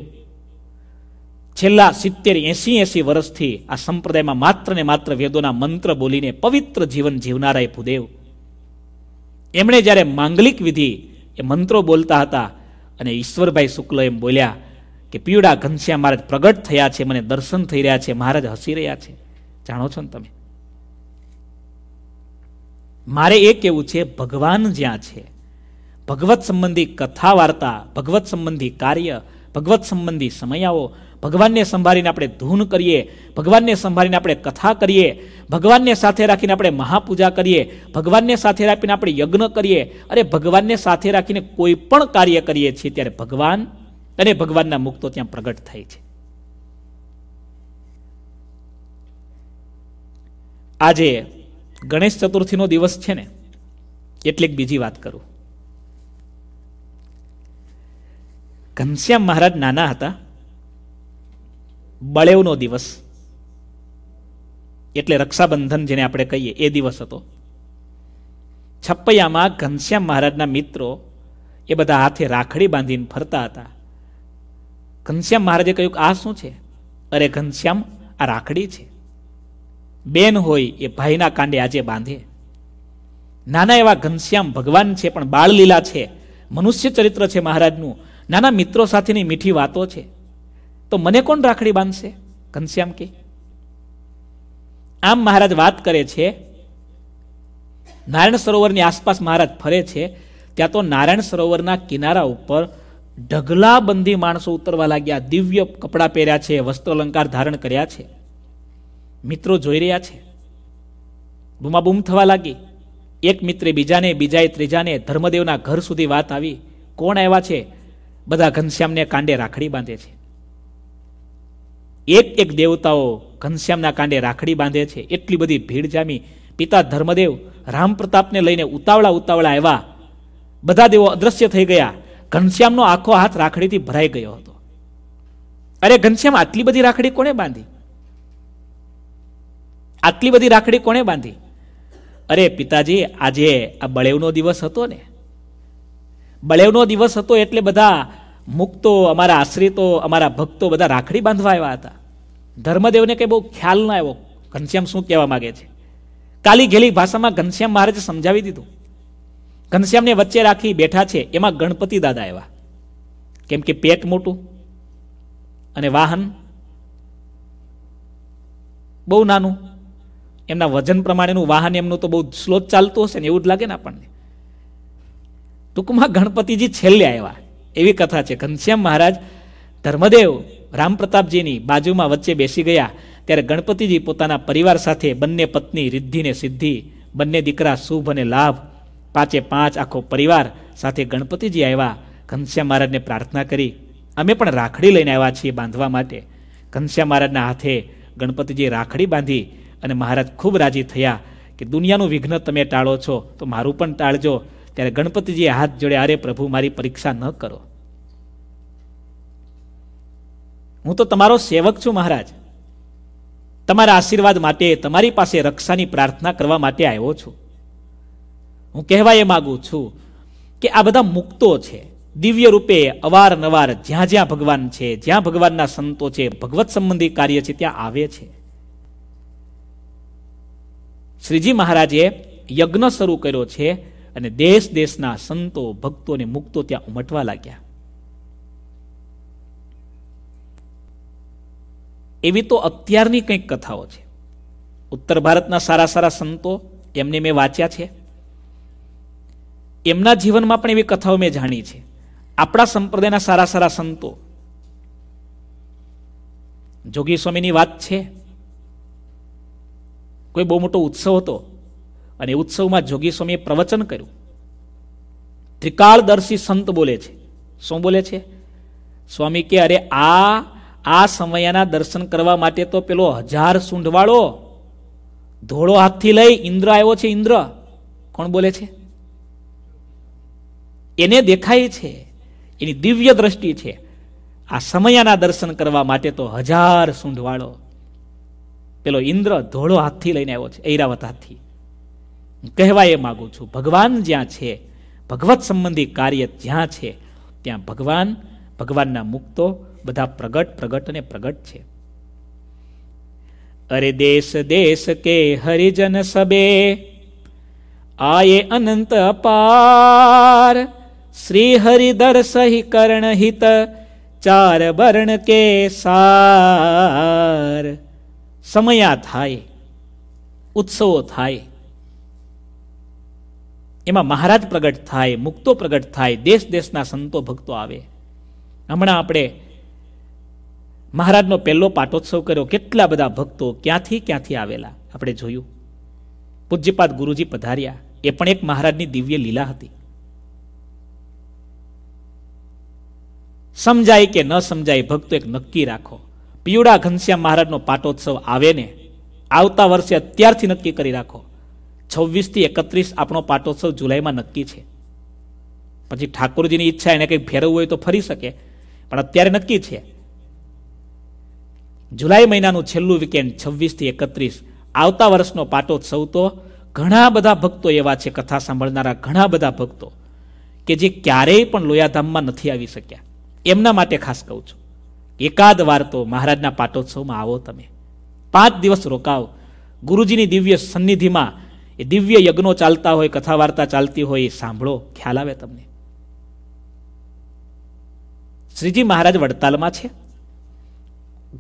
છેલ્લા સિત્તેર એસી એસી વર્ષથી આ સંપ્રદાયમાં માત્ર ને માત્ર વેદોના મંત્ર બોલીને પવિત્ર જીવન જીવનારાય એ ભૂદેવ એમણે જ્યારે માંગલિક વિધિ એ મંત્રો બોલતા હતા અને ઈશ્વરભાઈ શુક્લ એમ બોલ્યા કે પીવડા ઘનશ્યા મહારાજ પ્રગટ થયા છે મને દર્શન થઈ રહ્યા છે મહારાજ હસી રહ્યા છે જાણો છો ને તમે મારે એ કહેવું છે ભગવાન જ્યાં છે ભગવત સંબંધી કથા વાર્તા ભગવત સંબંધી કાર્ય ભગવત સંબંધી સમયાઓ ભગવાનને સંભાળીને આપણે ધૂન કરીએ ભગવાનને સંભાળીને આપણે કથા કરીએ ભગવાનને સાથે રાખીને આપણે મહાપૂજા કરીએ ભગવાનને સાથે રાખીને આપણે યજ્ઞ કરીએ અરે ભગવાનને સાથે રાખીને કોઈ પણ કાર્ય કરીએ છીએ ત્યારે ભગવાન અને ભગવાનના મુક્તો ત્યાં પ્રગટ થાય છે આજે ગણેશ ચતુર્થીનો દિવસ છે ને એટલે બીજી વાત કરું ઘનશ્યામ મહારાજ નાના હતા બળેવનો દિવસ એટલે રક્ષાબંધન જેને આપણે કહીએ એ દિવસ હતો છપ્પૈયામાં ઘનશ્યામ મહારાજના મિત્રો એ બધા હાથે રાખડી બાંધીને ફરતા હતા ઘનશ્યામ મહારાજે કહ્યું કે આ શું છે અરે ઘનશ્યામ આ રાખડી છે બેન હોય એ ભાઈના કાંડે આજે બાંધે નાના એવા ઘનશ્યામ ભગવાન છે પણ બાળલીલા છે મનુષ્ય ચરિત્ર છે મહારાજનું નાના મિત્રો સાથેની મીઠી વાતો છે તો મને કોણ રાખડી બાંધશે ઘનશ્યામ કે આમ મહારાજ વાત કરે છે નારાયણ સરોવરની આસપાસ મહારાજ ફરે છે ત્યાં તો નારાયણ સરોવરના કિનારા ઉપર ઢગલાબંધી માણસો ઉતરવા લાગ્યા દિવ્ય કપડાં પહેર્યા છે વસ્ત્ર અલંકાર ધારણ કર્યા છે મિત્રો જોઈ રહ્યા છે બૂમાબૂમ થવા લાગી એક મિત્રે બીજાને બીજાએ ત્રીજાને ધર્મદેવના ઘર સુધી વાત આવી કોણ આવ્યા છે બધા ઘનશ્યામને કાંડે રાખડી બાંધે છે એક એક દેવતાઓ ઘનશ્યામના કાંડે રાખડી બાંધે છે એટલી બધી ભીડ જામી પિતા ધર્મદેવ રામ પ્રતાપને લઈને ઉતાવળા ઉતાવળા આવ્યા બધા દેવો અદ્રશ્ય થઈ ગયા ઘનશ્યામનો આખો હાથ રાખડીથી ભરાઈ ગયો હતો અરે ઘનશ્યામ આટલી બધી રાખડી કોને બાંધી આટલી બધી રાખડી કોણે બાંધી અરે પિતાજી આજે આ બળેવનો દિવસ હતો ને બળેવનો દિવસ હતો એટલે બધા મુક્તો અમારા આશ્રિતો અમારા ભક્તો બધા રાખડી બાંધવા આવ્યા હતા ધર્મદેવને કંઈ બહુ ખ્યાલ ના આવ્યો ઘનશ્યામ શું કહેવા માગે છે કાલી ઘેલી ભાષામાં ઘનશ્યામ મહારાજે સમજાવી દીધું ઘનશ્યામને વચ્ચે રાખી બેઠા છે એમાં ગણપતિ દાદા આવ્યા કેમ કે પેટ મોટું અને વાહન બહુ નાનું એમના વજન પ્રમાણેનું વાહન એમનું તો બહુ સ્લો ચાલતું હશે ને એવું જ લાગે ને આપણને ટૂંકમાં ગણપતિજી છેલ્લે આવ્યા એવી કથા છે ઘનશ્યામ મહારાજ ધર્મદેવ રામપ્રતાપજીની બાજુમાં વચ્ચે બેસી ગયા ત્યારે ગણપતિજી પોતાના પરિવાર સાથે બંને પત્ની રિદ્ધિને સિદ્ધિ બંને દીકરા શુભ અને લાભ પાંચે પાંચ આખો પરિવાર સાથે ગણપતિજી આવ્યા ઘનશ્યામ મહારાજને પ્રાર્થના કરી અમે પણ રાખડી લઈને આવ્યા છીએ બાંધવા માટે ઘનશ્યામ મહારાજના હાથે ગણપતિજીએ રાખડી બાંધી અને મહારાજ ખૂબ રાજી થયા કે દુનિયાનું વિઘ્ન તમે ટાળો છો તો મારું પણ ટાળજો ત્યારે ગણપતિજી હાથ જોડે અરે પ્રભુ મારી પરીક્ષા ન કરો હું તો તમારો સેવક છું મહારાજ તમારા આશીર્વાદ માટે તમારી પાસે રક્ષાની પ્રાર્થના કરવા માટે આવ્યો છું હું કહેવા એ માગું છું કે આ બધા મુક્તો છે દિવ્ય રૂપે અવારનવાર જ્યાં જ્યાં ભગવાન છે જ્યાં ભગવાનના સંતો છે ભગવત સંબંધી કાર્ય છે ત્યાં આવે છે શ્રીજી મહારાજે યજ્ઞ શરૂ કર્યો છે અને દેશ દેશના સંતો ભક્તો અને મુક્તો ત્યાં ઉમટવા લાગ્યા એવી તો અત્યારની કંઈક કથાઓ છે ઉત્તર ભારતના સારા સારા સંતો એમને મેં વાંચ્યા છે એમના જીવનમાં પણ એવી કથાઓ મેં જાણી છે આપણા સંપ્રદાયના સારા સારા સંતો જોગી સ્વામીની વાત છે કોઈ બહુ મોટો ઉત્સવ હતો અને ઉત્સવમાં જોગી સ્વામીએ પ્રવચન કર્યું ત્રિકાળદર્શી સંત બોલે છે શું બોલે છે સ્વામી કે અરે આ આ સમયના દર્શન કરવા માટે તો પેલો હજાર સૂંઢવાળો ધોળો હાથથી લઈ ઇન્દ્ર આવ્યો છે ઇન્દ્ર કોણ બોલે છે એને દેખાય છે એની દિવ્ય દ્રષ્ટિ છે આ સમયના દર્શન કરવા માટે તો હજાર સૂંઢવાળો પેલો ઇન્દ્ર ધોળો હાથથી લઈને આવ્યો છે ઐરાવત હાથથી કહેવા એ માગું છું ભગવાન જ્યાં છે ભગવત સંબંધી કાર્ય જ્યાં છે ત્યાં ભગવાન ભગવાનના મુક્તો બધા પ્રગટ પ્રગટ અને પ્રગટ છે અરે દેશ દેશ કે હરિજન સબે આયે અનંત અપાર શ્રી હરિદર સહી કરણ હિત ચાર વર્ણ કે સાર સમયા થાય ઉત્સવો થાય એમાં મહારાજ પ્રગટ થાય મુક્તો પ્રગટ થાય દેશ દેશના સંતો ભક્તો આવે હમણાં આપણે મહારાજનો પહેલો પાટોત્સવ કર્યો કેટલા બધા ભક્તો ક્યાંથી ક્યાંથી આવેલા આપણે જોયું પૂજ્યપાદ ગુરુજી પધાર્યા એ પણ એક મહારાજની દિવ્ય લીલા હતી સમજાય કે ન સમજાય ભક્તો એક નક્કી રાખો પીવડા ઘનશ્યામ મહારાજનો પાટોત્સવ આવે ને આવતા વર્ષે અત્યારથી નક્કી કરી રાખો છવ્વીસથી એકત્રીસ આપણો પાટોત્સવ જુલાઈમાં નક્કી છે પછી ઠાકોરજીની ઈચ્છા એને કંઈક ફેરવવું હોય તો ફરી શકે પણ અત્યારે નક્કી છે જુલાઈ મહિનાનું છેલ્લું વીકેન્ડ છવ્વીસથી એકત્રીસ આવતા વર્ષનો પાટોત્સવ તો ઘણા બધા ભક્તો એવા છે કથા સાંભળનારા ઘણા બધા ભક્તો કે જે ક્યારેય પણ લોયાધામમાં નથી આવી શક્યા એમના માટે ખાસ કહું છું એકાદ વાર તો મહારાજના પાટોત્સવમાં આવો તમે પાંચ દિવસ રોકાવ ગુરુજીની દિવ્ય સન્નિધિમાં એ દિવ્ય યજ્ઞો ચાલતા હોય કથા વાર્તા ચાલતી હોય એ સાંભળો ખ્યાલ આવે તમને શ્રીજી મહારાજ વડતાલમાં છે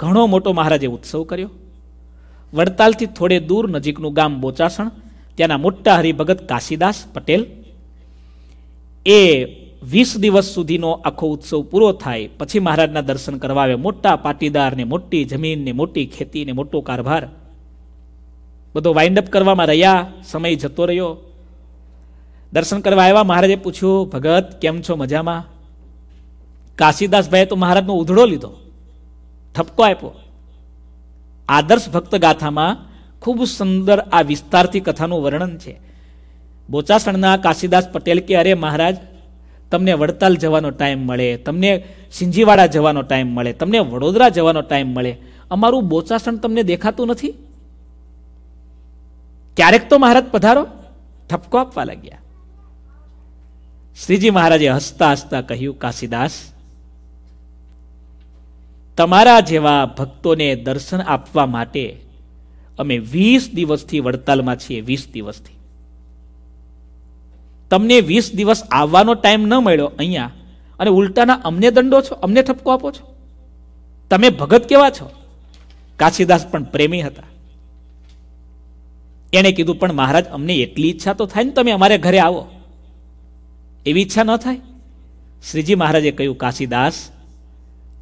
ઘણો મોટો મહારાજે ઉત્સવ કર્યો વડતાલથી થોડે દૂર નજીકનું ગામ બોચાસણ ત્યાંના મોટા હરિભગત કાશીદાસ પટેલ એ વીસ દિવસ સુધીનો આખો ઉત્સવ પૂરો થાય પછી મહારાજના દર્શન કરવા આવે મોટા પાટીદાર ને મોટી જમીન ને મોટી ખેતી ને મોટો કારભાર બધો વાઇન્ડ અપ કરવામાં રહ્યા સમય જતો રહ્યો દર્શન કરવા આવ્યા મહારાજે પૂછ્યું ભગત કેમ છો મજામાં કાશીદાસભાઈએ તો મહારાજનો ઉધડો લીધો ઠપકો આપ્યો આદર્શ ભક્ત ગાથામાં ખૂબ સુંદર આ વિસ્તારથી કથાનું વર્ણન છે બોચાસણના કાશીદાસ પટેલ કે અરે મહારાજ તમને વડતાલ જવાનો ટાઈમ મળે તમને સિંજીવાડા જવાનો ટાઈમ મળે તમને વડોદરા જવાનો ટાઈમ મળે અમારું બોચાસણ તમને દેખાતું નથી ક્યારેક તો મહારાજ પધારો ઠપકો આપવા લાગ્યા શ્રીજી મહારાજે હસતા હસતા કહ્યું કાશીદાસ તમારા જેવા ભક્તોને દર્શન આપવા માટે અમે વીસ દિવસથી વડતાલમાં છીએ વીસ દિવસથી તમને વીસ દિવસ આવવાનો ટાઈમ ન મળ્યો અહીંયા અને ઉલટાના અમને દંડો છો અમને ઠપકો આપો છો તમે ભગત કેવા છો કાશીદાસ પણ પ્રેમી હતા એણે કીધું પણ મહારાજ અમને એટલી ઈચ્છા તો થાય ને તમે અમારે ઘરે આવો એવી ઈચ્છા ન થાય શ્રીજી મહારાજે કહ્યું કાશીદાસ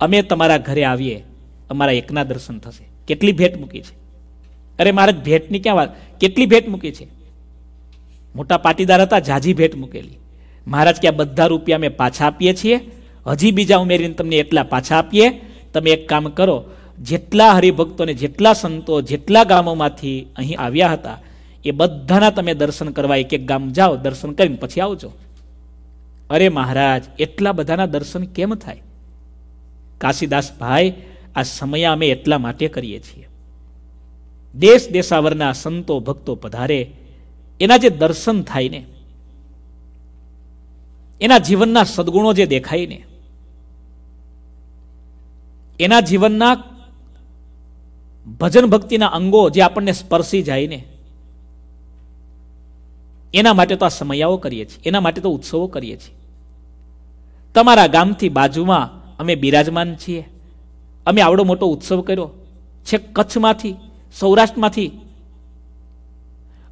અમે તમારા ઘરે આવીએ અમારા એકના દર્શન થશે કેટલી ભેટ મૂકી છે અરે મહારાજ ભેટની ક્યાં વાત કેટલી ભેટ મૂકી છે મોટા પાટીદાર હતા જાજી ભેટ મૂકેલી મહારાજ કે આ બધા રૂપિયા અમે પાછા આપીએ છીએ હજી બીજા ઉમેરીને તમને એટલા પાછા આપીએ તમે એક કામ કરો જેટલા હરિભક્તોને જેટલા સંતો જેટલા ગામોમાંથી અહીં આવ્યા હતા એ બધાના તમે દર્શન કરવા એક એક ગામ જાઓ દર્શન કરીને પછી આવજો અરે મહારાજ એટલા બધાના દર્શન કેમ થાય કાશીદાસ ભાઈ આ સમય અમે એટલા માટે કરીએ છીએ દેશ દેશાવરના સંતો ભક્તો પધારે એના જે દર્શન થાય ને એના જીવનના સદગુણો જે દેખાય ને એના જીવનના ભજન ભક્તિના અંગો જે આપણને સ્પર્શી જાય ને એના માટે તો આ સમયાઓ કરીએ છીએ એના માટે તો ઉત્સવો કરીએ છીએ તમારા ગામથી બાજુમાં અમે બિરાજમાન છીએ અમે આવડો મોટો ઉત્સવ કર્યો છે કચ્છમાંથી સૌરાષ્ટ્રમાંથી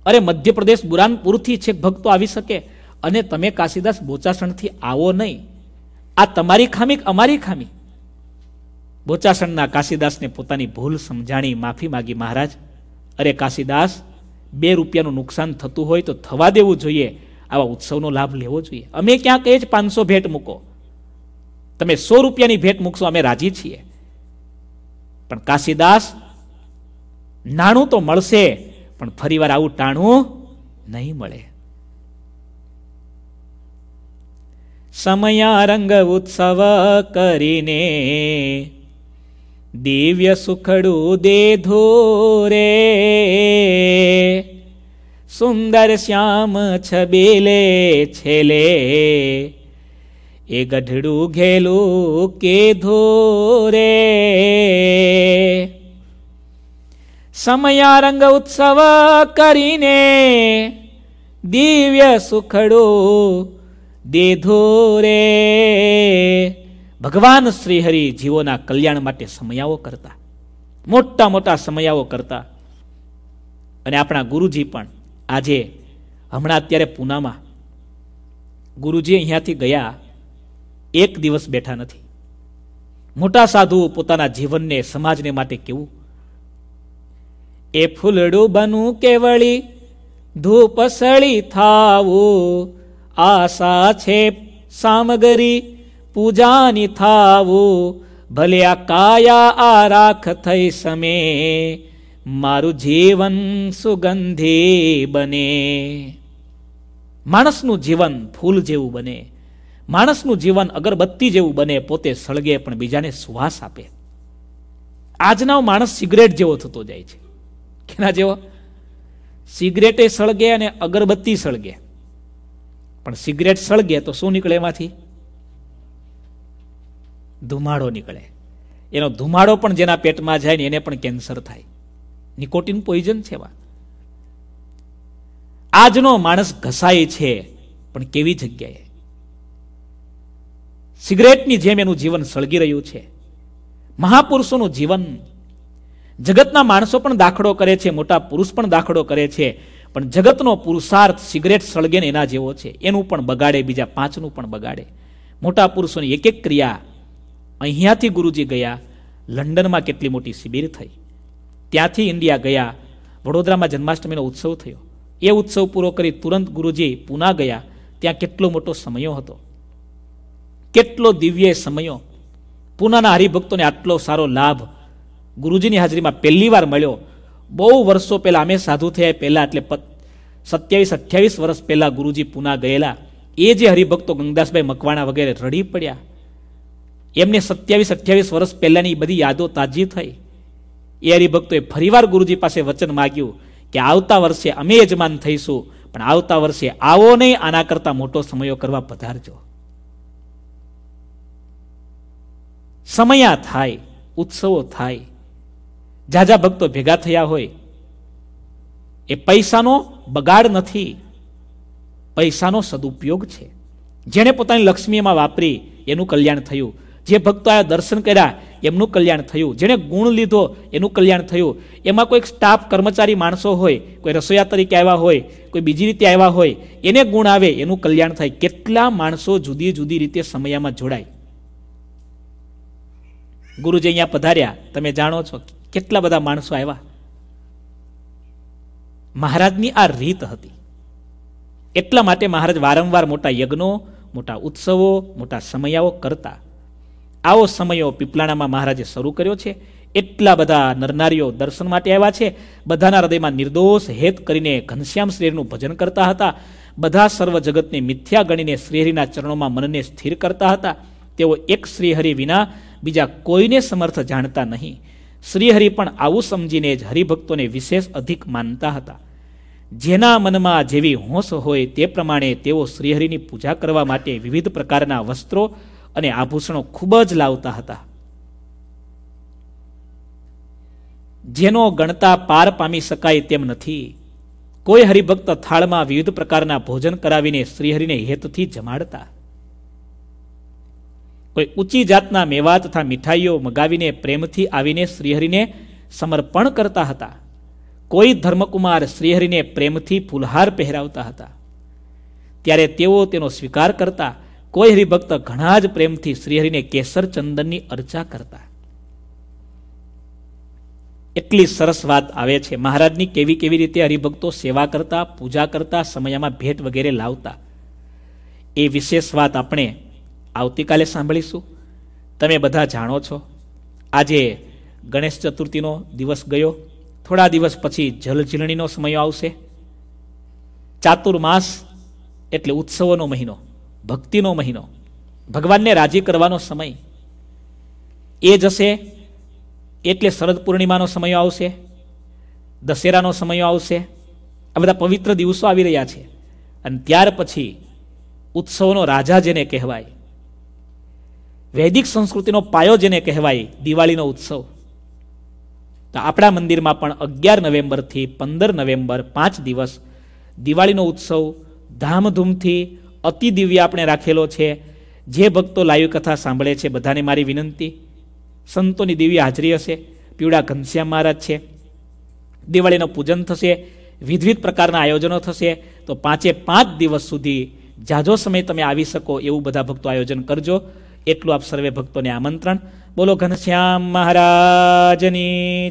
અરે મધ્યપ્રદેશ બુરાનપુરથી છેક ભક્તો આવી શકે અને તમે કાશીદાસ બોચાસણથી આવો નહીં આ તમારી ખામી અમારી ખામી બોચાસણના કાશીદાસને પોતાની ભૂલ સમજાણી માફી માગી મહારાજ અરે કાશીદાસ બે રૂપિયાનું નુકસાન થતું હોય તો થવા દેવું જોઈએ આવા ઉત્સવનો લાભ લેવો જોઈએ અમે ક્યાંક એ જ પાંચસો ભેટ મૂકો તમે સો રૂપિયાની ભેટ મૂકશો અમે રાજી છીએ પણ કાશીદાસ નાણું તો મળશે પણ ફરીવાર આવું ટાણું નહીં મળે સમયા રંગ ઉત્સવ કરીને દિવ્ય સુખડું દે ધોરે સુંદર શ્યામ છબીલે છેલે એ ગઢડું ઘેલું કે ધોરે સમયારંગ ઉત્સવ કરીને દિવ્ય સુખડું દેધો રે ભગવાન શ્રીહરિ જીવોના કલ્યાણ માટે સમયાઓ કરતા મોટા મોટા સમયાઓ કરતા અને આપણા ગુરુજી પણ આજે હમણાં અત્યારે પૂનામાં ગુરુજી અહીંયાથી ગયા એક દિવસ બેઠા નથી મોટા સાધુ પોતાના જીવનને સમાજને માટે કેવું એ ફૂલડું બનું કેવળી ધૂપ સળી થાવું આશા છે સામગ્રી પૂજાની થાવું ભલે આ કાયા આ રાખ થઈ સમે મારું જીવન સુગંધી બને માણસનું જીવન ફૂલ જેવું બને માણસનું જીવન અગરબત્તી જેવું બને પોતે સળગે પણ બીજાને સુવાસ આપે આજના માણસ સિગરેટ જેવો થતો જાય છે કેના જેવો સિગરેટે સળગે અને અગરબત્તી સળગે પણ સિગરેટ સળગે તો શું નીકળે એમાંથી ધુમાડો નીકળે એનો ધુમાડો પણ જેના પેટમાં જાય ને એને પણ કેન્સર થાય નિકોટીન પોઈઝન છે આજનો માણસ ઘસાય છે પણ કેવી જગ્યાએ સિગરેટની જેમ એનું જીવન સળગી રહ્યું છે મહાપુરુષોનું જીવન જગતના માણસો પણ દાખલો કરે છે મોટા પુરુષ પણ દાખલો કરે છે પણ જગતનો પુરુષાર્થ સિગરેટ સળગે ને એના જેવો છે એનું પણ બગાડે બીજા પાંચનું પણ બગાડે મોટા પુરુષોની એક એક ક્રિયા અહીંયાથી ગુરુજી ગયા લંડનમાં કેટલી મોટી શિબિર થઈ ત્યાંથી ઇન્ડિયા ગયા વડોદરામાં જન્માષ્ટમીનો ઉત્સવ થયો એ ઉત્સવ પૂરો કરી તુરંત ગુરુજી પૂના ગયા ત્યાં કેટલો મોટો સમયો હતો કેટલો દિવ્ય સમયો પુનાના હરિભક્તોને આટલો સારો લાભ ગુરુજીની હાજરીમાં પહેલી વાર મળ્યો બહુ વર્ષો પહેલાં અમે સાધુ થયા પહેલાં એટલે સત્યાવીસ અઠ્યાવીસ વર્ષ પહેલાં ગુરુજી પુના ગયેલા એ જે હરિભક્તો ગંગદાસભાઈ મકવાણા વગેરે રડી પડ્યા એમને સત્યાવીસ અઠ્યાવીસ વર્ષ પહેલાંની બધી યાદો તાજી થઈ એ હરિભક્તોએ ફરીવાર ગુરુજી પાસે વચન માગ્યું કે આવતા વર્ષે અમે યજમાન થઈશું પણ આવતા વર્ષે આવો નહીં આના કરતાં મોટો સમયો કરવા પધારજો સમયા થાય ઉત્સવો થાય ઝાઝા ભક્તો ભેગા થયા હોય એ પૈસાનો બગાડ નથી પૈસાનો સદુપયોગ છે જેણે પોતાની લક્ષ્મીમાં વાપરી એનું કલ્યાણ થયું જે ભક્તો આ દર્શન કર્યા એમનું કલ્યાણ થયું જેણે ગુણ લીધો એનું કલ્યાણ થયું એમાં કોઈ સ્ટાફ કર્મચારી માણસો હોય કોઈ રસોઈયા તરીકે આવ્યા હોય કોઈ બીજી રીતે આવ્યા હોય એને ગુણ આવે એનું કલ્યાણ થાય કેટલા માણસો જુદી જુદી રીતે સમયમાં જોડાય ગુરુજી અહીંયા પધાર્યા તમે જાણો છો કેટલા બધા માણસો આવ્યા મહારાજની આ રીત હતી એટલા માટે મહારાજ વારંવાર મોટા યજ્ઞો મોટા ઉત્સવો મોટા સમયાઓ કરતા આવો સમયો પીપલાણામાં મહારાજે શરૂ કર્યો છે એટલા બધા નરનારીઓ દર્શન માટે આવ્યા છે બધાના હૃદયમાં નિર્દોષ હેત કરીને ઘનશ્યામ શ્રીનું ભજન કરતા હતા બધા સર્વ જગતને મિથ્યા ગણીને શ્રીહરિના ચરણોમાં મનને સ્થિર કરતા હતા તેઓ એક શ્રીહરિ વિના બીજા કોઈને સમર્થ જાણતા નહીં શ્રીહરિ પણ આવું સમજીને જ હરિભક્તોને વિશેષ અધિક માનતા હતા જેના મનમાં જેવી હોંશ હોય તે પ્રમાણે તેઓ શ્રીહરિની પૂજા કરવા માટે વિવિધ પ્રકારના વસ્ત્રો અને આભૂષણો ખૂબ જ લાવતા હતા જેનો ગણતા પાર પામી શકાય તેમ નથી કોઈ હરિભક્ત થાળમાં વિવિધ પ્રકારના ભોજન કરાવીને શ્રીહરિને હેતથી જમાડતા કોઈ ઊંચી જાતના મેવા તથા મીઠાઈઓ મગાવીને પ્રેમથી આવીને શ્રીહરિને સમર્પણ કરતા હતા કોઈ ધર્મકુમાર શ્રીહરિને પ્રેમથી ફૂલહાર પહેરાવતા હતા ત્યારે તેઓ તેનો સ્વીકાર કરતા કોઈ હરિભક્ત ઘણા જ પ્રેમથી શ્રીહરિને કેસર ચંદનની અર્ચા કરતા એટલી સરસ વાત આવે છે મહારાજની કેવી કેવી રીતે હરિભક્તો સેવા કરતા પૂજા કરતા સમયમાં ભેટ વગેરે લાવતા એ વિશેષ વાત આપણે આવતીકાલે સાંભળીશું તમે બધા જાણો છો આજે ગણેશ ચતુર્થીનો દિવસ ગયો થોડા દિવસ પછી જલઝીલણીનો સમય આવશે ચાતુર્માસ એટલે ઉત્સવોનો મહિનો ભક્તિનો મહિનો ભગવાનને રાજી કરવાનો સમય એ જશે એટલે શરદ પૂર્ણિમાનો સમય આવશે દશેરાનો સમય આવશે આ બધા પવિત્ર દિવસો આવી રહ્યા છે અને ત્યાર પછી ઉત્સવનો રાજા જેને કહેવાય વૈદિક સંસ્કૃતિનો પાયો જેને કહેવાય દિવાળીનો ઉત્સવ તો આપણા મંદિરમાં પણ અગિયાર નવેમ્બરથી પંદર નવેમ્બર પાંચ દિવસ દિવાળીનો ઉત્સવ ધામધૂમથી અતિ દિવ્ય આપણે રાખેલો છે જે ભક્તો લાઈવ કથા સાંભળે છે બધાને મારી વિનંતી સંતોની દિવ્ય હાજરી હશે પીવડા ઘનશ્યામ મહારાજ છે દિવાળીનું પૂજન થશે વિધવિધ પ્રકારના આયોજનો થશે તો પાંચે પાંચ દિવસ સુધી જાજો સમય તમે આવી શકો એવું બધા ભક્તો આયોજન કરજો એટલું આપ સર્વે ભક્તોને આમંત્રણ બોલો ઘનશ્યામ મહારાજની